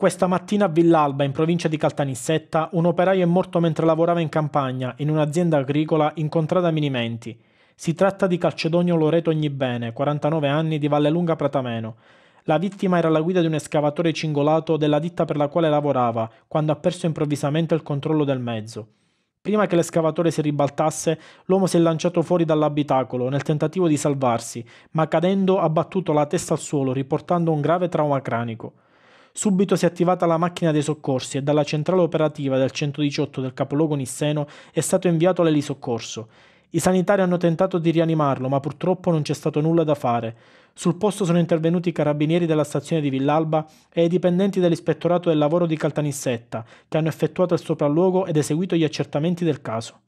Questa mattina a Villalba, in provincia di Caltanissetta, un operaio è morto mentre lavorava in campagna, in un'azienda agricola incontrata a Minimenti. Si tratta di Calcedonio Loreto Ognibene, 49 anni, di Vallelunga Pratameno. La vittima era alla guida di un escavatore cingolato della ditta per la quale lavorava, quando ha perso improvvisamente il controllo del mezzo. Prima che l'escavatore si ribaltasse, l'uomo si è lanciato fuori dall'abitacolo nel tentativo di salvarsi, ma cadendo ha battuto la testa al suolo, riportando un grave trauma cranico. Subito si è attivata la macchina dei soccorsi e dalla centrale operativa del 118 del capoluogo nisseno è stato inviato l'elisoccorso. I sanitari hanno tentato di rianimarlo, ma purtroppo non c'è stato nulla da fare. Sul posto sono intervenuti i carabinieri della stazione di Villalba e i dipendenti dell'ispettorato del lavoro di Caltanissetta, che hanno effettuato il sopralluogo ed eseguito gli accertamenti del caso.